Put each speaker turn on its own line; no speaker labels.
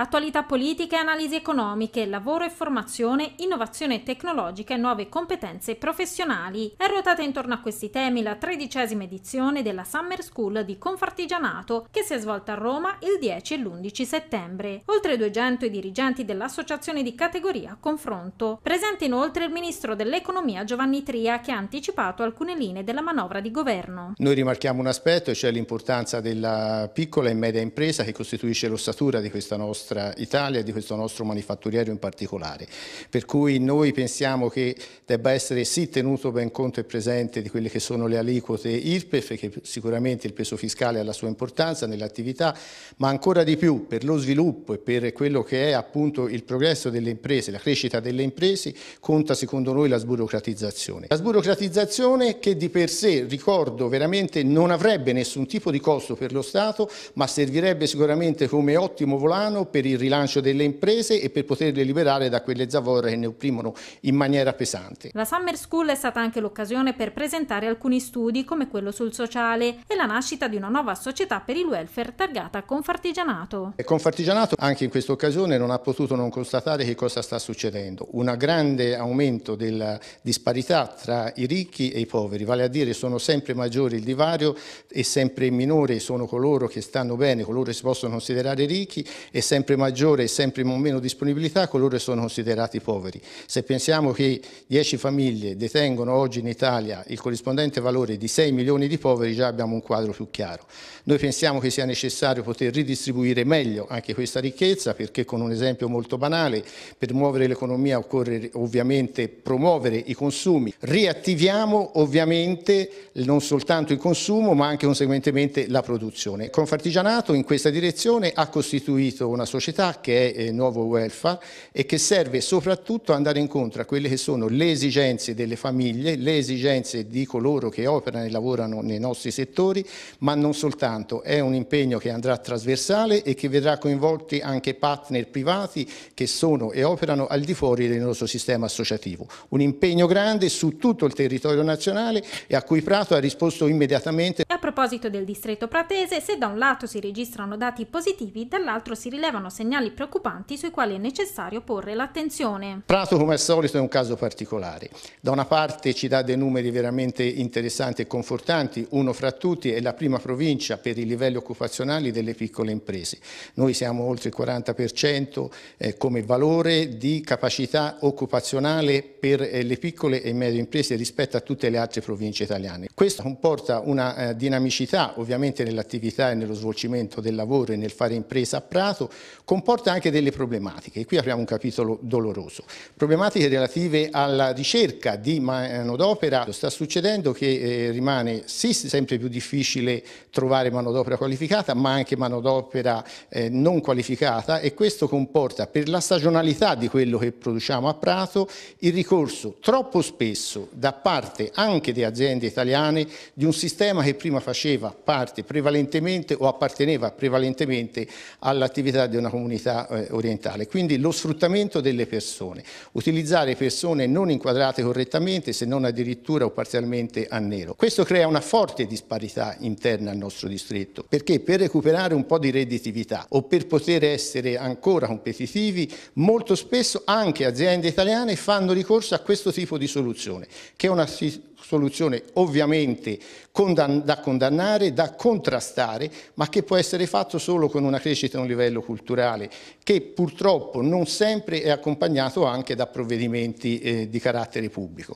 Attualità politiche, analisi economiche, lavoro e formazione, innovazione tecnologica e nuove competenze professionali. È ruotata intorno a questi temi la tredicesima edizione della Summer School di Confartigianato che si è svolta a Roma il 10 e l'11 settembre. Oltre 200 i dirigenti dell'associazione di categoria Confronto. Presente inoltre il ministro dell'economia Giovanni Tria che ha anticipato alcune linee della manovra di governo.
Noi rimarchiamo un aspetto, e cioè l'importanza della piccola e media impresa che costituisce l'ossatura di questa nostra nostra Italia di questo nostro manifatturiero in particolare. Per cui noi pensiamo che debba essere sì tenuto ben conto e presente di quelle che sono le aliquote IRPEF, che sicuramente il peso fiscale ha la sua importanza nell'attività, ma ancora di più per lo sviluppo e per quello che è appunto il progresso delle imprese, la crescita delle imprese, conta secondo noi la sburocratizzazione. La sburocratizzazione che di per sé, ricordo, veramente non avrebbe nessun tipo di costo per lo Stato, ma servirebbe sicuramente come ottimo volano per per il rilancio delle imprese e per poterle liberare da quelle zavorre che ne opprimono in maniera pesante.
La Summer School è stata anche l'occasione per presentare alcuni studi come quello sul sociale e la nascita di una nuova società per il welfare targata Confartigianato.
Confartigianato anche in questa occasione non ha potuto non constatare che cosa sta succedendo, un grande aumento della disparità tra i ricchi e i poveri, vale a dire sono sempre maggiori il divario e sempre minore sono coloro che stanno bene, coloro che si possono considerare ricchi e sempre sempre maggiore e sempre meno disponibilità coloro che sono considerati poveri. Se pensiamo che 10 famiglie detengono oggi in Italia il corrispondente valore di 6 milioni di poveri, già abbiamo un quadro più chiaro. Noi pensiamo che sia necessario poter ridistribuire meglio anche questa ricchezza perché con un esempio molto banale, per muovere l'economia occorre ovviamente promuovere i consumi. Riattiviamo ovviamente non soltanto il consumo ma anche conseguentemente la produzione. Confartigianato in questa direzione ha costituito una società società che è eh, Nuovo Welfare e che serve soprattutto andare incontro a quelle che sono le esigenze delle famiglie, le esigenze di coloro che operano e lavorano nei nostri settori, ma non soltanto. È un impegno che andrà trasversale e che vedrà coinvolti anche partner privati che sono e operano al di fuori del nostro sistema associativo. Un impegno grande su tutto il territorio nazionale e a cui Prato ha risposto immediatamente.
A proposito del distretto pratese, se da un lato si registrano dati positivi, dall'altro si rilevano sono segnali preoccupanti sui quali è necessario porre l'attenzione.
Prato come al solito è un caso particolare. Da una parte ci dà dei numeri veramente interessanti e confortanti, uno fra tutti è la prima provincia per i livelli occupazionali delle piccole imprese. Noi siamo oltre il 40% eh, come valore di capacità occupazionale per eh, le piccole e medie imprese rispetto a tutte le altre province italiane. Questo comporta una eh, dinamicità ovviamente nell'attività e nello svolgimento del lavoro e nel fare impresa a Prato, comporta anche delle problematiche, e qui apriamo un capitolo doloroso, problematiche relative alla ricerca di manodopera, sta succedendo che eh, rimane sì sempre più difficile trovare manodopera qualificata, ma anche manodopera eh, non qualificata e questo comporta per la stagionalità di quello che produciamo a Prato il ricorso troppo spesso da parte anche di aziende italiane di un sistema che prima faceva parte prevalentemente o apparteneva prevalentemente all'attività di una comunità eh, orientale. Quindi lo sfruttamento delle persone, utilizzare persone non inquadrate correttamente se non addirittura o parzialmente a nero. Questo crea una forte disparità interna al nostro distretto perché per recuperare un po' di redditività o per poter essere ancora competitivi molto spesso anche aziende italiane fanno ricorso a questo tipo di soluzione che è una soluzione ovviamente condann da condannare, da contrastare, ma che può essere fatto solo con una crescita a un livello culturale, che purtroppo non sempre è accompagnato anche da provvedimenti eh, di carattere pubblico.